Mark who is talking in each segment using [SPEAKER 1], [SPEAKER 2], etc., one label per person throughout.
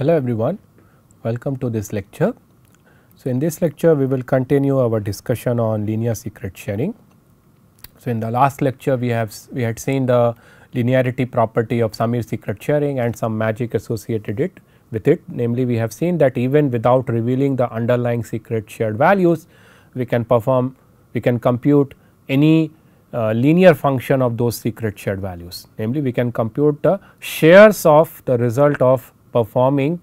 [SPEAKER 1] Hello everyone, welcome to this lecture. So, in this lecture we will continue our discussion on linear secret sharing. So, in the last lecture we have we had seen the linearity property of Samir secret sharing and some magic associated it with it namely we have seen that even without revealing the underlying secret shared values we can perform we can compute any uh, linear function of those secret shared values namely we can compute the shares of the result of performing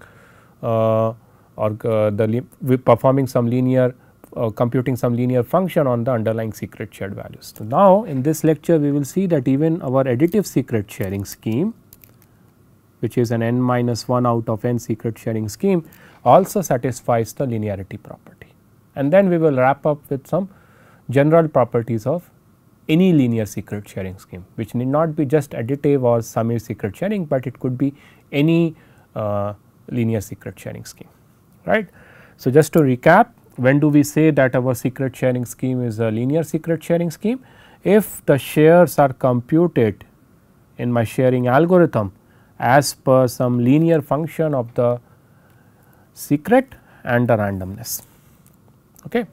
[SPEAKER 1] uh, or uh, the performing some linear uh, computing some linear function on the underlying secret shared values. So, now in this lecture we will see that even our additive secret sharing scheme which is an n minus 1 out of n secret sharing scheme also satisfies the linearity property. And then we will wrap up with some general properties of any linear secret sharing scheme which need not be just additive or semi secret sharing, but it could be any linear secret sharing scheme right. So, just to recap when do we say that our secret sharing scheme is a linear secret sharing scheme? If the shares are computed in my sharing algorithm as per some linear function of the secret and the randomness. Okay.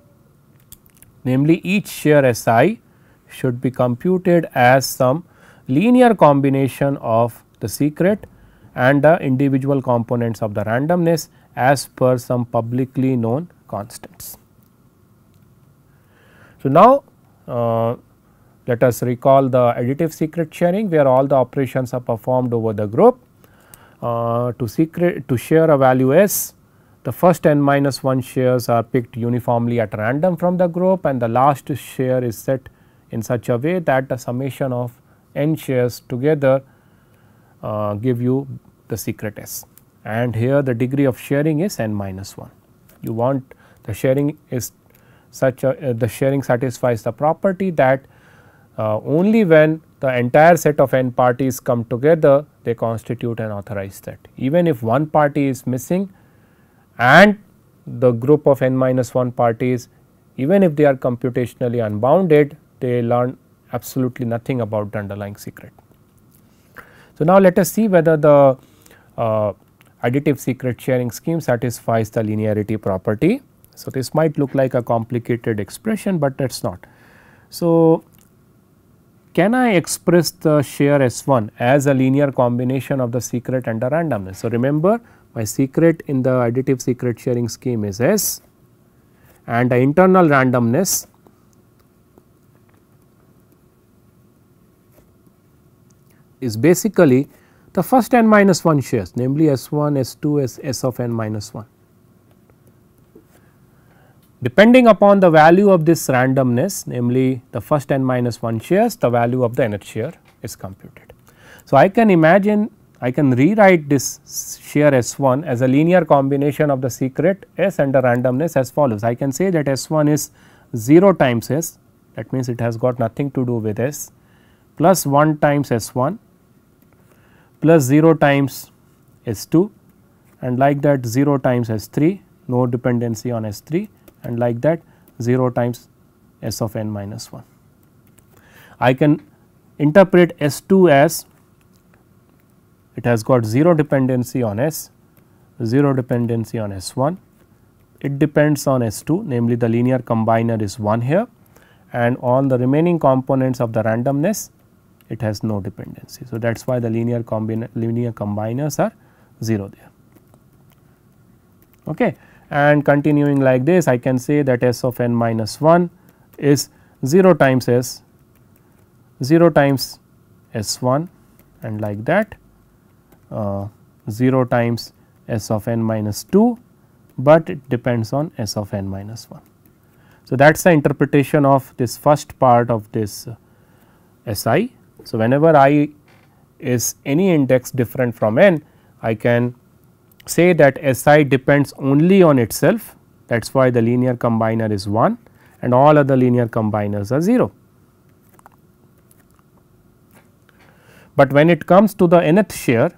[SPEAKER 1] Namely each share Si should be computed as some linear combination of the secret and the individual components of the randomness as per some publicly known constants. So, now uh, let us recall the additive secret sharing where all the operations are performed over the group uh, to secret to share a value s the first n minus 1 shares are picked uniformly at random from the group and the last share is set in such a way that the summation of n shares together uh, give you the secret S and here the degree of sharing is n minus 1. You want the sharing is such a, uh, the sharing satisfies the property that uh, only when the entire set of n parties come together they constitute an authorized set. Even if one party is missing and the group of n minus 1 parties even if they are computationally unbounded they learn absolutely nothing about the underlying secret. So, now let us see whether the uh, additive secret sharing scheme satisfies the linearity property. So, this might look like a complicated expression, but it is not. So, can I express the share S1 as a linear combination of the secret and the randomness? So, remember my secret in the additive secret sharing scheme is S and the internal randomness is basically the first n minus 1 shares namely S 1, S 2, S, S of n minus 1. Depending upon the value of this randomness namely the first n minus 1 shares the value of the nth share is computed. So, I can imagine I can rewrite this share S 1 as a linear combination of the secret S and the randomness as follows. I can say that S 1 is 0 times S that means it has got nothing to do with S plus 1 times S 1 plus 0 times S2 and like that 0 times S3 no dependency on S3 and like that 0 times S of n minus 1. I can interpret S2 as it has got 0 dependency on S, 0 dependency on S1, it depends on S2 namely the linear combiner is 1 here and all the remaining components of the randomness it has no dependency. So, that is why the linear, linear combiners are 0 there. Okay. And continuing like this I can say that S of n minus 1 is 0 times S, 0 times S 1 and like that uh, 0 times S of n minus 2, but it depends on S of n minus 1. So, that is the interpretation of this first part of this uh, SI so, whenever i is any index different from n, I can say that si depends only on itself that is why the linear combiner is 1 and all other linear combiners are 0. But when it comes to the nth shear,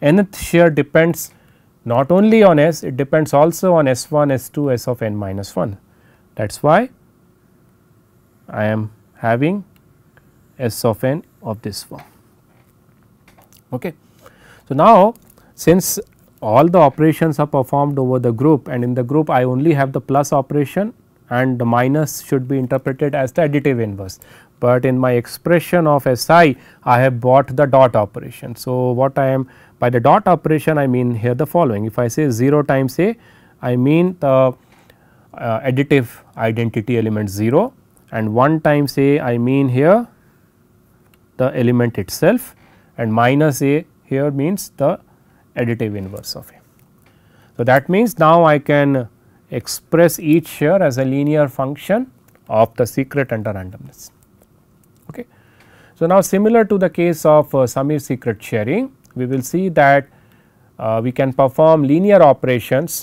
[SPEAKER 1] nth shear depends not only on S, it depends also on S1, S2, S of n minus 1. That is why I am having S of n of this form. Okay. So, now since all the operations are performed over the group and in the group I only have the plus operation and the minus should be interpreted as the additive inverse. But in my expression of SI I have bought the dot operation. So, what I am by the dot operation I mean here the following if I say 0 times A I mean the uh, additive identity element 0 and 1 times A I mean here the element itself and minus A here means the additive inverse of A. So, that means now I can express each here as a linear function of the secret under randomness. Okay. So, now similar to the case of uh, Samir secret sharing, we will see that uh, we can perform linear operations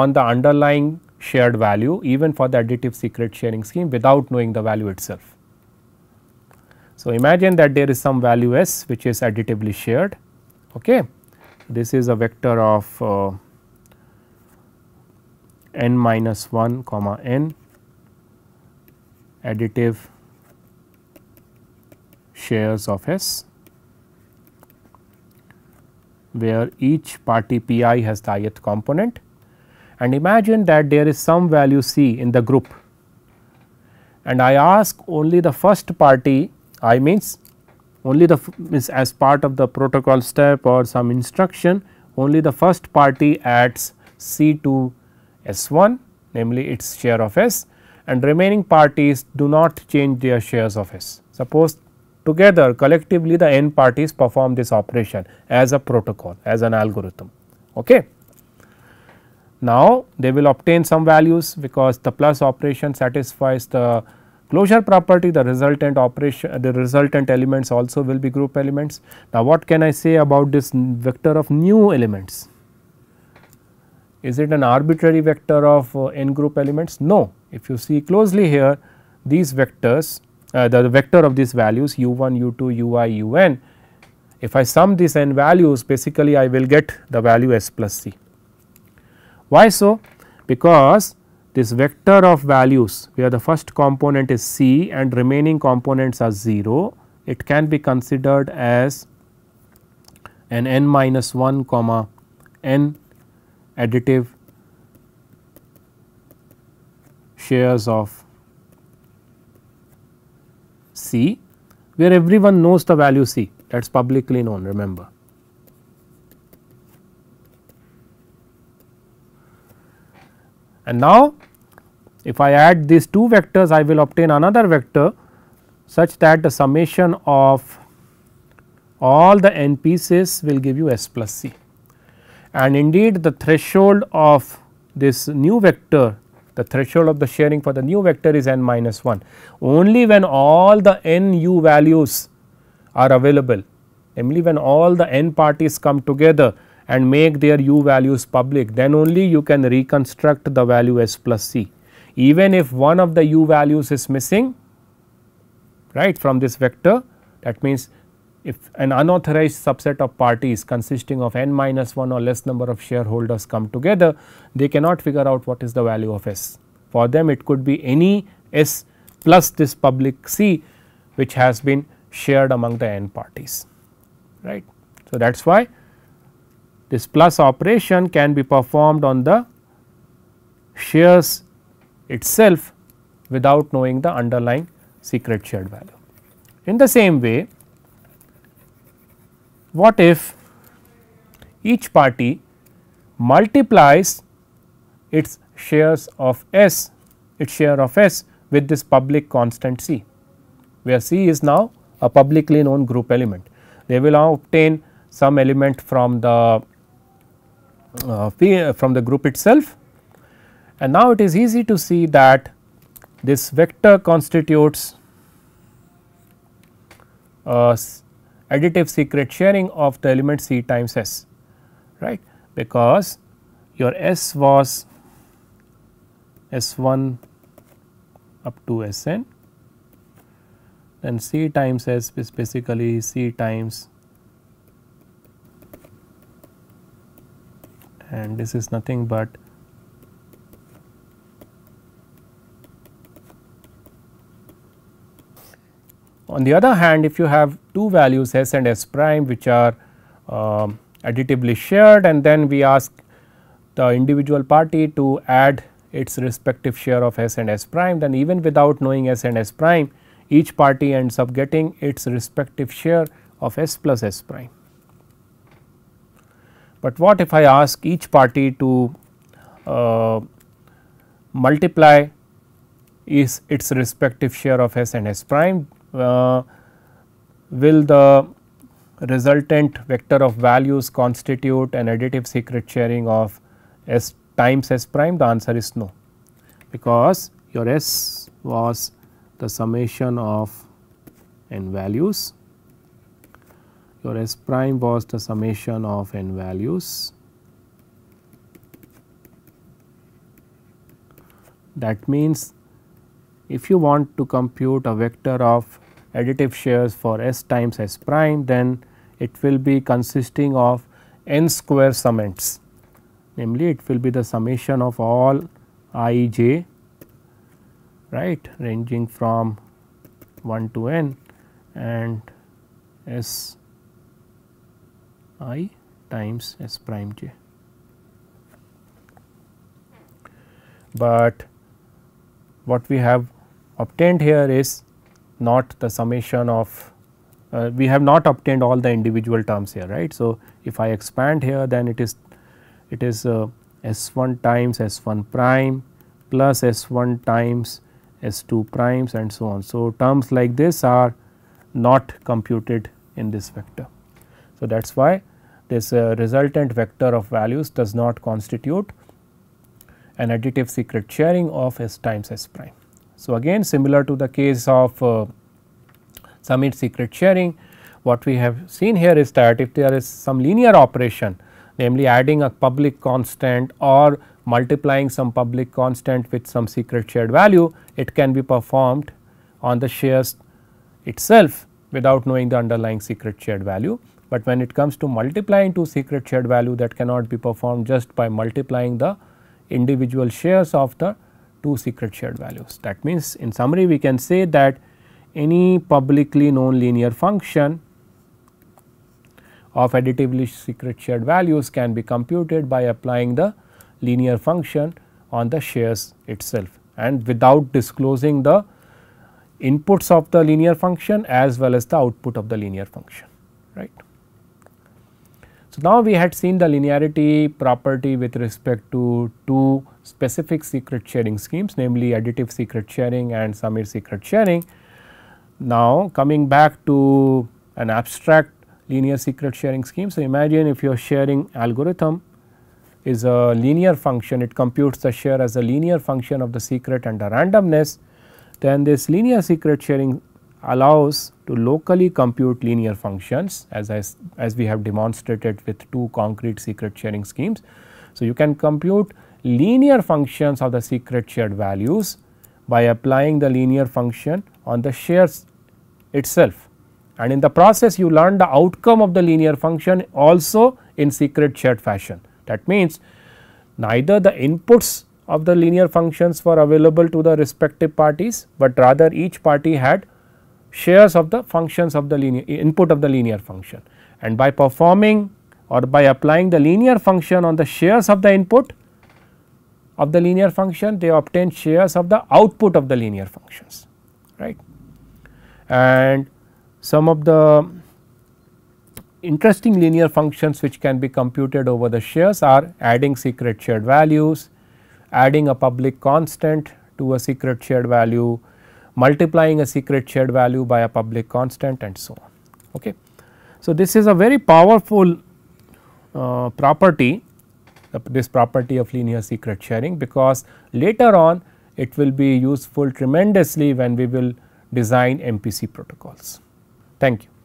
[SPEAKER 1] on the underlying shared value even for the additive secret sharing scheme without knowing the value itself. So, imagine that there is some value s which is additively shared. Okay. This is a vector of uh, n minus 1 comma n additive shares of S where each party pi has the ith component and imagine that there is some value c in the group and I ask only the first party I means only the means as part of the protocol step or some instruction only the first party adds C to S1 namely its share of S and remaining parties do not change their shares of S. Suppose together collectively the n parties perform this operation as a protocol as an algorithm. Okay. Now, they will obtain some values because the plus operation satisfies the Closure property the resultant operation the resultant elements also will be group elements. Now, what can I say about this vector of new elements? Is it an arbitrary vector of uh, n group elements? No. If you see closely here these vectors uh, the, the vector of these values u1, u2, ui, un if I sum these n values basically I will get the value s plus c. Why so? Because this vector of values where the first component is c and remaining components are 0, it can be considered as an n minus 1 comma n additive shares of c where everyone knows the value c that is publicly known remember. And now, if I add these two vectors I will obtain another vector such that the summation of all the n pieces will give you s plus c. And indeed the threshold of this new vector the threshold of the sharing for the new vector is n minus 1. Only when all the n u values are available namely when all the n parties come together and make their u values public, then only you can reconstruct the value s plus c. Even if one of the u values is missing right from this vector, that means if an unauthorized subset of parties consisting of n minus 1 or less number of shareholders come together, they cannot figure out what is the value of s. For them it could be any s plus this public c which has been shared among the n parties right. So, that is why this plus operation can be performed on the shares itself without knowing the underlying secret shared value. In the same way, what if each party multiplies its shares of S, its share of S with this public constant C, where C is now a publicly known group element. They will now obtain some element from the uh, uh, from the group itself. And now it is easy to see that this vector constitutes a additive secret sharing of the element C times S, right, because your S was S1 up to Sn, then C times S is basically C times and this is nothing but On the other hand, if you have two values s and s prime which are uh, additively shared and then we ask the individual party to add its respective share of s and s prime then even without knowing s and s prime each party ends up getting its respective share of s plus s prime. But what if I ask each party to uh, multiply is its respective share of S and S prime, uh, will the resultant vector of values constitute an additive secret sharing of S times S prime? The answer is no, because your S was the summation of n values your S prime was the summation of n values. That means, if you want to compute a vector of additive shares for S times S prime, then it will be consisting of n square summants namely it will be the summation of all i j right ranging from 1 to n and s i times s prime j. But what we have obtained here is not the summation of uh, we have not obtained all the individual terms here right. So, if I expand here then it is it is uh, S 1 times S 1 prime plus S 1 times S 2 primes and so on. So, terms like this are not computed in this vector. So, that is why this uh, resultant vector of values does not constitute an additive secret sharing of S times S prime. So, again similar to the case of uh, summit secret sharing what we have seen here is that if there is some linear operation namely adding a public constant or multiplying some public constant with some secret shared value it can be performed on the shares itself without knowing the underlying secret shared value. But when it comes to multiplying two secret shared value that cannot be performed just by multiplying the individual shares of the two secret shared values. That means, in summary we can say that any publicly known linear function of additively secret shared values can be computed by applying the linear function on the shares itself and without disclosing the inputs of the linear function as well as the output of the linear function right. So, now we had seen the linearity property with respect to two specific secret sharing schemes namely additive secret sharing and Samir secret sharing. Now, coming back to an abstract linear secret sharing scheme. So, imagine if your sharing algorithm is a linear function it computes the share as a linear function of the secret and the randomness then this linear secret sharing allows to locally compute linear functions as, I, as we have demonstrated with two concrete secret sharing schemes. So, you can compute linear functions of the secret shared values by applying the linear function on the shares itself and in the process you learn the outcome of the linear function also in secret shared fashion. That means, neither the inputs of the linear functions were available to the respective parties, but rather each party had shares of the functions of the linear input of the linear function and by performing or by applying the linear function on the shares of the input of the linear function they obtain shares of the output of the linear functions right. And some of the interesting linear functions which can be computed over the shares are adding secret shared values, adding a public constant to a secret shared value, multiplying a secret shared value by a public constant and so on. Okay. So, this is a very powerful uh, property this property of linear secret sharing because later on it will be useful tremendously when we will design MPC protocols. Thank you.